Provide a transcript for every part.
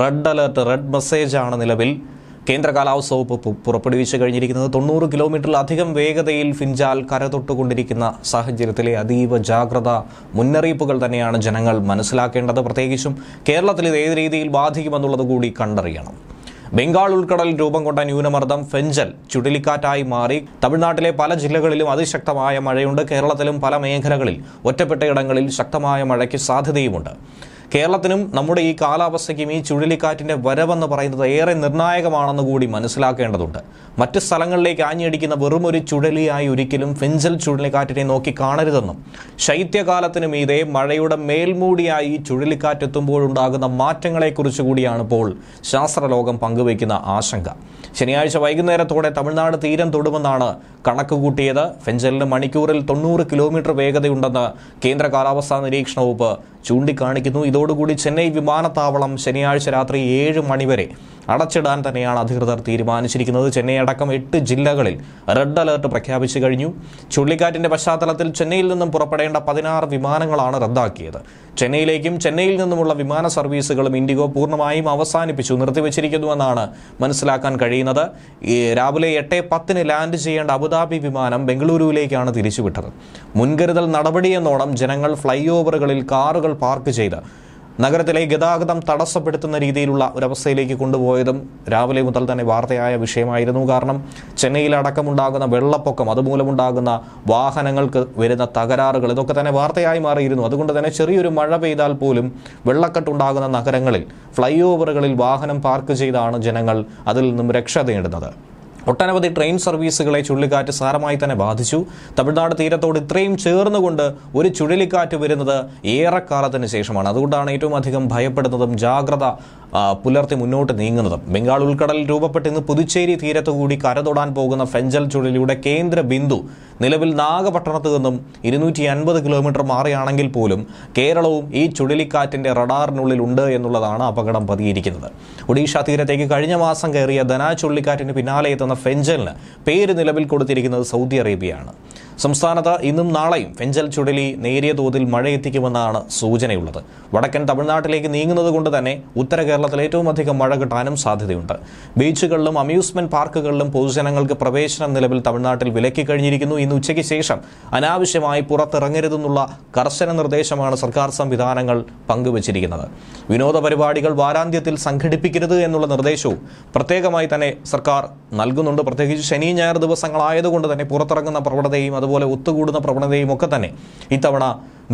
red alert red message ആണ് നിലവിൽ കേന്ദ്ര കാലാവസ്ഥ വകുപ്പ് പുറപ്പെടുവിച്ചു കഴിഞ്ഞിരിക്കുന്നത് തൊണ്ണൂറ് കിലോമീറ്ററിലധികം വേഗതയിൽ ഫിഞ്ചാൽ കരതൊട്ടുകൊണ്ടിരിക്കുന്ന സാഹചര്യത്തിലെ അതീവ ജാഗ്രത മുന്നറിയിപ്പുകൾ തന്നെയാണ് ജനങ്ങൾ മനസ്സിലാക്കേണ്ടത് പ്രത്യേകിച്ചും കേരളത്തിൽ ഇത് ഏത് രീതിയിൽ ബാധിക്കുമെന്നുള്ളത് കൂടി കണ്ടറിയണം ബംഗാൾ ഉൾക്കടൽ രൂപം കൊണ്ട ന്യൂനമർദ്ദം ഫെഞ്ചൽ ചുഴലിക്കാറ്റായി മാറി തമിഴ്നാട്ടിലെ പല ജില്ലകളിലും അതിശക്തമായ മഴയുണ്ട് കേരളത്തിലും പല മേഖലകളിൽ ഒറ്റപ്പെട്ടയിടങ്ങളിൽ ശക്തമായ മഴയ്ക്ക് സാധ്യതയുമുണ്ട് കേരളത്തിനും നമ്മുടെ ഈ കാലാവസ്ഥയ്ക്കും ഈ ചുഴലിക്കാറ്റിൻ്റെ വരവെന്ന് പറയുന്നത് ഏറെ നിർണായകമാണെന്ന് കൂടി മനസ്സിലാക്കേണ്ടതുണ്ട് മറ്റ് സ്ഥലങ്ങളിലേക്ക് ആഞ്ഞടിക്കുന്ന ഒരു ചുഴലിയായി ഒരിക്കലും ഫിഞ്ചൽ ചുഴലിക്കാറ്റിനെ നോക്കി കാണരുതെന്നും ശൈത്യകാലത്തിനും ഇതേ മഴയുടെ മേൽമൂടിയായി ചുഴലിക്കാറ്റെത്തുമ്പോഴുണ്ടാകുന്ന മാറ്റങ്ങളെക്കുറിച്ച് കൂടിയാണ് ഇപ്പോൾ ശാസ്ത്രലോകം പങ്കുവയ്ക്കുന്ന ആശങ്ക ശനിയാഴ്ച വൈകുന്നേരത്തോടെ തമിഴ്നാട് തീരം തൊടുമെന്നാണ് കണക്ക് കൂട്ടിയത് ഫെഞ്ചലിന് മണിക്കൂറിൽ തൊണ്ണൂറ് കിലോമീറ്റർ വേഗതയുണ്ടെന്ന് കേന്ദ്ര കാലാവസ്ഥാ നിരീക്ഷണ വകുപ്പ് ചൂണ്ടിക്കാണിക്കുന്നു ഇതോടുകൂടി ചെന്നൈ വിമാനത്താവളം ശനിയാഴ്ച രാത്രി ഏഴ് മണിവരെ അടച്ചിടാൻ തന്നെയാണ് അധികൃതർ തീരുമാനിച്ചിരിക്കുന്നത് ചെന്നൈ അടക്കം എട്ട് ജില്ലകളിൽ റെഡ് അലർട്ട് പ്രഖ്യാപിച്ചു കഴിഞ്ഞു ചുഴലിക്കാറ്റിന്റെ പശ്ചാത്തലത്തിൽ ചെന്നൈയിൽ നിന്നും പുറപ്പെടേണ്ട പതിനാറ് വിമാനങ്ങളാണ് റദ്ദാക്കിയത് ചെന്നൈയിലേക്കും ചെന്നൈയിൽ നിന്നുമുള്ള വിമാന സർവീസുകളും ഇൻഡിഗോ പൂർണ്ണമായും അവസാനിപ്പിച്ചു നിർത്തിവച്ചിരിക്കുന്നുവെന്നാണ് മനസ്സിലാക്കാൻ കഴിയുന്നത് രാവിലെ എട്ട് പത്തിന് ലാൻഡ് ചെയ്യേണ്ട അബുദാബി വിമാനം ബംഗളൂരുവിലേക്കാണ് തിരിച്ചുവിട്ടത് മുൻകരുതൽ നടപടിയെന്നോണം ജനങ്ങൾ ഫ്ലൈ ഓവറുകളിൽ കാറുകൾ പാർക്ക് ചെയ്ത് നഗരത്തിലെ ഗതാഗതം തടസ്സപ്പെടുത്തുന്ന രീതിയിലുള്ള ഒരവസ്ഥയിലേക്ക് കൊണ്ടുപോയതും രാവിലെ മുതൽ തന്നെ വാർത്തയായ വിഷയമായിരുന്നു കാരണം ചെന്നൈയിലടക്കമുണ്ടാകുന്ന വെള്ളപ്പൊക്കം അതുമൂലമുണ്ടാകുന്ന വാഹനങ്ങൾക്ക് വരുന്ന തകരാറുകൾ ഇതൊക്കെ തന്നെ വാർത്തയായി മാറിയിരുന്നു അതുകൊണ്ട് തന്നെ ചെറിയൊരു മഴ പെയ്താൽ പോലും വെള്ളക്കെട്ടുണ്ടാകുന്ന നഗരങ്ങളിൽ ഫ്ലൈ വാഹനം പാർക്ക് ചെയ്താണ് ജനങ്ങൾ അതിൽ നിന്നും രക്ഷ നേടുന്നത് ഒട്ടനവധി ട്രെയിൻ സർവീസുകളെ ചുഴലിക്കാറ്റ് സാരമായി തന്നെ ബാധിച്ചു തമിഴ്നാട് തീരത്തോട് ഇത്രയും ചേർന്നുകൊണ്ട് ഒരു ചുഴലിക്കാറ്റ് വരുന്നത് ഏറെക്കാലത്തിന് ശേഷമാണ് അതുകൊണ്ടാണ് ഏറ്റവും അധികം ഭയപ്പെടുന്നതും ജാഗ്രത പുലർത്തി മുന്നോട്ട് നീങ്ങുന്നതും ബംഗാൾ ഉൾക്കടൽ രൂപപ്പെട്ട് ഇന്ന് പുതുച്ചേരി തീരത്തുകൂടി കരതൊടാൻ പോകുന്ന ഫെഞ്ചൽ ചുഴലിയുടെ കേന്ദ്ര ബിന്ദു നിലവിൽ നാഗപട്ടണത്ത് നിന്നും ഇരുന്നൂറ്റി അൻപത് കിലോമീറ്റർ മാറിയാണെങ്കിൽ പോലും കേരളവും ഈ ചുഴലിക്കാറ്റിന്റെ റഡാറിനുള്ളിൽ ഉണ്ട് എന്നുള്ളതാണ് അപകടം പതിയിരിക്കുന്നത് ഒഡീഷ തീരത്തേക്ക് കഴിഞ്ഞ മാസം കയറിയ ധനാ ചുഴലിക്കാറ്റിന് പിന്നാലെ എത്തുന്ന ഫെൻജലിന് പേര് നിലവിൽ കൊടുത്തിരിക്കുന്നത് സൗദി അറേബ്യയാണ് സംസ്ഥാനത്ത് ഇന്നും നാളെയും ഫെഞ്ചൽ ചുഴലി നേരിയ തോതിൽ മഴയെത്തിക്കുമെന്നാണ് സൂചനയുള്ളത് വടക്കൻ തമിഴ്നാട്ടിലേക്ക് നീങ്ങുന്നത് കൊണ്ട് തന്നെ ഉത്തര കേരളത്തിൽ ഏറ്റവും അധികം മഴ കിട്ടാനും സാധ്യതയുണ്ട് ബീച്ചുകളിലും അമ്യൂസ്മെന്റ് പാർക്കുകളിലും പൊതുജനങ്ങൾക്ക് പ്രവേശനം നിലവിൽ തമിഴ്നാട്ടിൽ വിലക്കി കഴിഞ്ഞിരിക്കുന്നു ഇന്ന് ഉച്ചയ്ക്ക് ശേഷം അനാവശ്യമായി പുറത്തിറങ്ങരുതെന്നുള്ള കർശന നിർദ്ദേശമാണ് സർക്കാർ സംവിധാനങ്ങൾ പങ്കുവച്ചിരിക്കുന്നത് വിനോദ പരിപാടികൾ വാരാന്ത്യത്തിൽ സംഘടിപ്പിക്കരുത് എന്നുള്ള നിർദ്ദേശവും പ്രത്യേകമായി തന്നെ സർക്കാർ നൽകുന്നുണ്ട് പ്രത്യേകിച്ച് ശനി ഞായർ ദിവസങ്ങളായതുകൊണ്ട് തന്നെ പുറത്തിറങ്ങുന്ന പ്രവണതയും അത് അതുപോലെ ഒത്തുകൂടുന്ന പ്രവണതയും ഒക്കെ തന്നെ ഇത്തവണ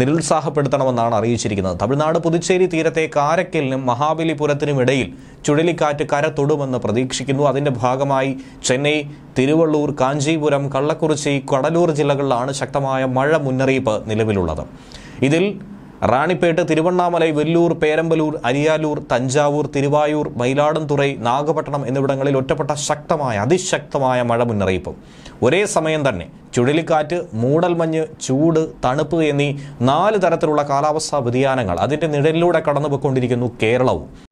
നിരുത്സാഹപ്പെടുത്തണമെന്നാണ് അറിയിച്ചിരിക്കുന്നത് തമിഴ്നാട് പുതുച്ചേരി തീരത്തെ കാരക്കലിനും മഹാബലിപുരത്തിനും ഇടയിൽ ചുഴലിക്കാറ്റ് കര തൊടുമെന്ന് പ്രതീക്ഷിക്കുന്നു അതിൻ്റെ ഭാഗമായി ചെന്നൈ തിരുവള്ളൂർ കാഞ്ചീപുരം കള്ളക്കുറിച്ചി കടലൂർ ജില്ലകളിലാണ് ശക്തമായ മഴ മുന്നറിയിപ്പ് നിലവിലുള്ളത് ഇതിൽ റാണിപ്പേട്ട് തിരുവണ്ണാമലൈ വെല്ലൂർ പേരമ്പലൂർ അരിയാലൂർ തഞ്ചാവൂർ തിരുവായൂർ മയിലാടൻതുറൈ നാഗപട്ടണം എന്നിവിടങ്ങളിൽ ഒറ്റപ്പെട്ട ശക്തമായ അതിശക്തമായ മഴ മുന്നറിയിപ്പ് ഒരേ സമയം തന്നെ ചുഴലിക്കാറ്റ് മൂടൽമഞ്ഞ് ചൂട് തണുപ്പ് എന്നീ നാല് തരത്തിലുള്ള കാലാവസ്ഥാ വ്യതിയാനങ്ങൾ അതിൻ്റെ നിഴലിലൂടെ കടന്നുപോയിക്കൊണ്ടിരിക്കുന്നു കേരളവും